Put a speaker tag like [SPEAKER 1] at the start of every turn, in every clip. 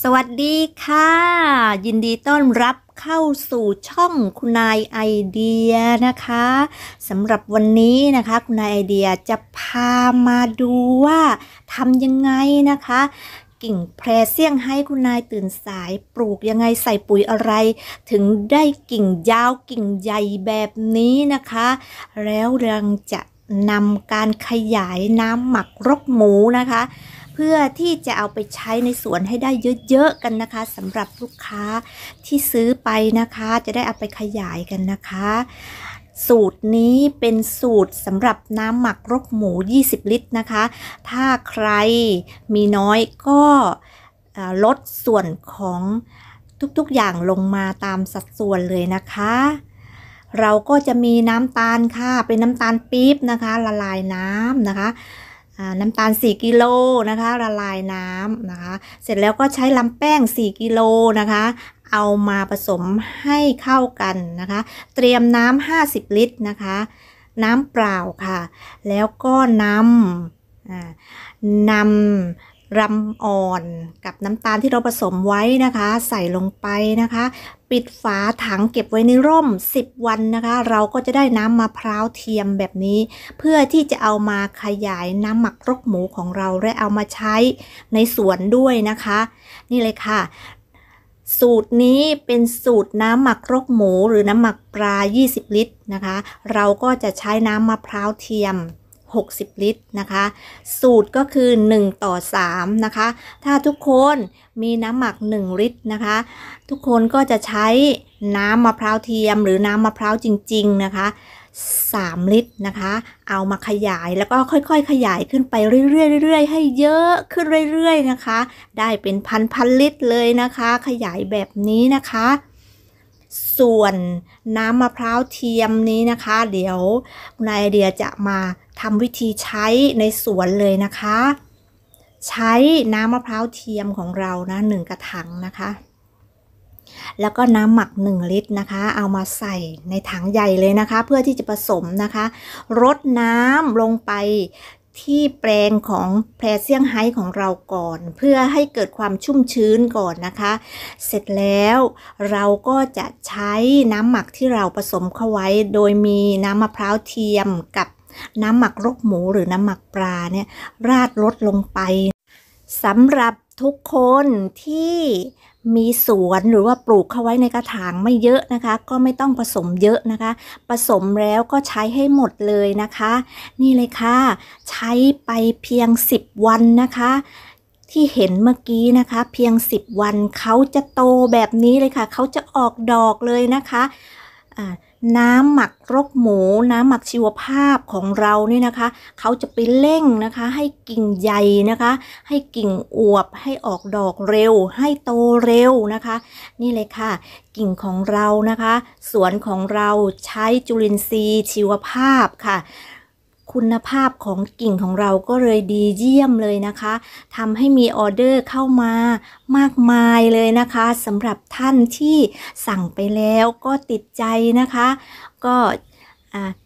[SPEAKER 1] สวัสดีค่ะ ยินดีต้อนรับเข้าสู่ช่องคุณนายไอเดียนะคะสำหรับวันนี้นะคะ คุณนายไอเดียจะพามาดูว่าทำยังไงนะคะ กิ่งแพรเสี่ยงให้คุณนายตื่นสายปลูกยังไงใส่ปุ๋ยอะไร ถึงได้กิ่งยาวกิ่งใหญ่แบบนี้นะคะ แล้วเังจะนำการขยายน้ำหมักรกหมูนะคะพื่อที่จะเอาไปใช้ในสวนให้ได้เยอะๆกันนะคะสำหรับลูกค้าที่ซื้อไปนะคะจะได้เอาไปขยายกันนะคะ สูตรนี้เป็นสูตรสำหรับน้ำหมักรกหมู 20 ลิตรนะคะ ถ้าใครมีน้อยก็ลดส่วนของทุกๆอย่างลงมาตามสัดส่วนเลยนะคะ เราก็จะมีน้ำตาลค่ะเป็นน้ำตาลปี๊บนะคะละลายน้ำนะคะน้ำตาล 4กิโลนะคะละลายน้ำนะคะเสร็จแล้วก็ใช้ลำแป้ง 4 กิโลนะคะ เอามาผสมให้เข้ากันนะคะ เตรียมน้ำ50 ลิตรนะคะ น้ำเปล่าค่ะ แล้วก็นำนำรำอ่อนกับน้ำตาลที่เราผสมไว้นะคะ ใส่ลงไปนะคะ ปิดฝาถังเก็บไว้ในร่ม10 วันนะคะ เราก็จะได้น้ำมะพร้าวเทียมแบบนี้ เพื่อที่จะเอามาขยายน้ำหมักรกหมูของเราและเอามาใช้ในสวนด้วยนะคะ นี่เลยค่ะ สูตรนี้เป็นสูตรน้ำหมักรกหมูหรือน้ำหมักปลา 20 ลิตรนะคะ เราก็จะใช้น้ำมะพร้าวเทียม60ลิตรนะคะสูตรก็คือ1ต่อ3นะคะถ้าทุกคนมีน้ำหมัก 1 ลิตรนะคะ ทุกคนก็จะใช้น้ำมะพร้าวเทียมหรือน้ำมะพร้าว จริงๆนะคะ 3 ลิตรนะคะ เอามาขยายแล้วก็ค่อยๆขยายขึ้นไปเรื่อยๆ ให้เยอะขึ้นเรื่อยๆนะคะ ได้เป็นพันๆลิตรเลยนะคะ ขยายแบบนี้นะคะ ส่วนน้ำมะพร้าวเทียมนี้นะคะ เดี๋ยวนายเดียจะมาทำวิธีใช้ในสวนเลยนะคะ ใช้น้ำมะพร้าวเทียมของเรานะหนึ่งกระถังนะคะ แล้วก็น้ำหมัก 1 ลิตรนะคะ เอามาใส่ในถังใหญ่เลยนะคะ เพื่อที่จะผสมนะคะ รดน้ำลงไปที่แปลงของแพรเซียงไฮ้ของเราก่อน เพื่อให้เกิดความชุ่มชื้นก่อนนะคะ เสร็จแล้วเราก็จะใช้น้ำหมักที่เราผสมเข้าไว้ โดยมีน้ำมะพร้าวเทียมกับน้ำหมักรกหมูหรือน้ำหมักปลาเนี่ย ราดลดลงไปสำหรับทุกคนที่มีสวนหรือว่าปลูกเข้าไว้ในกระถางไม่เยอะนะคะ ก็ไม่ต้องผสมเยอะนะคะ ผสมแล้วก็ใช้ให้หมดเลยนะคะ นี่เลยค่ะ ใช้ไปเพียง 10 วันนะคะ ที่เห็นเมื่อกี้นะคะ เพียง 10 วัน เขาจะโตแบบนี้เลยค่ะ เขาจะออกดอกเลยนะคะอ่าน้ำหมักรกหมู น้ำหมักชีวภาพของเราเนี่ยนะคะเขาจะไปเร่งนะคะ ให้กิ่งใหญ่นะคะ ให้กิ่งอวบให้ออกดอกเร็ว ให้โตเร็วนะคะ นี่เลยค่ะ กิ่งของเรานะคะสวนของเราใช้จุลินทรีย์ชีวภาพค่ะคุณภาพของกิ่งของเราก็เลยดีเยี่ยมเลยนะคะทำให้มีออเดอร์เข้ามามากมายเลยนะคะสำหรับท่านที่สั่งไปแล้วก็ติดใจนะคะ ก็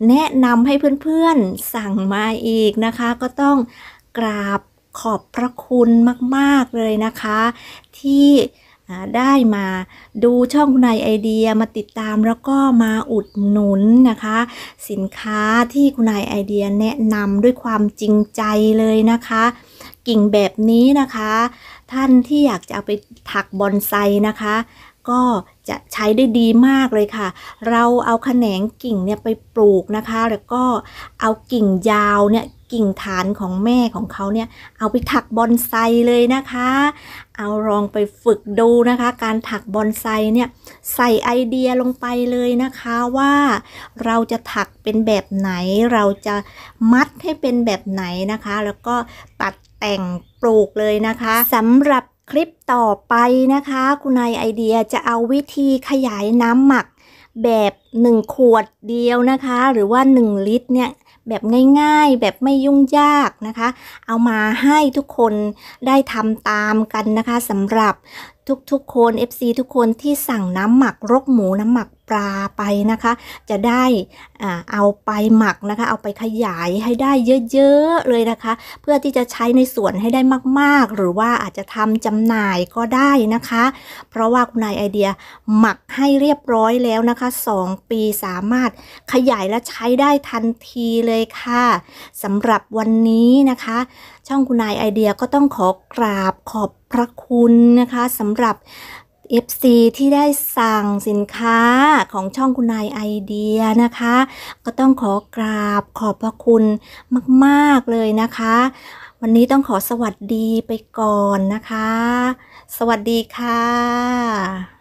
[SPEAKER 1] แนะนำให้เพื่อนๆสั่งมาอีกนะคะ ก็ต้องกราบขอบพระคุณมากๆเลยนะคะ ที่ได้มาดูช่องคุณนายไอเดียมาติดตามแล้วก็มาอุดหนุนนะคะ สินค้าที่คุณนายไอเดียแนะนำด้วยความจริงใจเลยนะคะ กิ่งแบบนี้นะคะ ท่านที่อยากจะเอาไปถักบอนไซนะคะ ก็จะใช้ได้ดีมากเลยค่ะ เราเอาแขนงกิ่งเนี่ยไปปลูกนะคะ แล้วก็เอากิ่งยาวเนี่ยกิ่งฐานของแม่ของเขาเนี่ยเอาไปถักบอนไซเลยนะคะ เอาลองไปฝึกดูนะคะ การถักบอนไซเนี่ยใส่ไอเดียลงไปเลยนะคะว่าเราจะถักเป็นแบบไหน เราจะมัดให้เป็นแบบไหนนะคะ แล้วก็ตัดแต่งปลูกเลยนะคะสำหรับคลิปต่อไปนะคะ คุณนายไอเดียจะเอาวิธีขยายน้ำหมักแบบ 1 ขวดเดียวนะคะ หรือว่า 1 ลิตร เนี่ยแบบง่ายๆ แบบไม่ยุ่งยากนะคะ เอามาให้ทุกคนได้ทำตามกันนะคะสำหรับทุกๆคน FC ทุกคนที่สั่งน้ำหมัก รกหมูน้ำหมักปลาไปนะคะ จะได้เอาไปหมักนะคะ เอาไปขยายให้ได้เยอะ ๆ เลยนะคะ เพื่อที่จะใช้ในสวนให้ได้มากๆ หรือว่าอาจจะทำจำหน่ายก็ได้นะคะเพราะว่าคุณนายไอเดียหมักให้เรียบร้อยแล้วนะคะ 2 ปีสามารถขยายและใช้ได้ทันทีเลยค่ะสำหรับวันนี้นะคะ ช่องคุณนายไอเดียก็ต้องขอกราบขอบพระคุณนะคะสำหรับ FC ที่ได้สั่งสินค้าของช่องคุณนายไอเดียนะคะ ก็ต้องขอกราบขอบพระคุณมาก ๆ เลยนะคะ วันนี้ต้องขอสวัสดีไปก่อนนะคะ สวัสดีค่ะ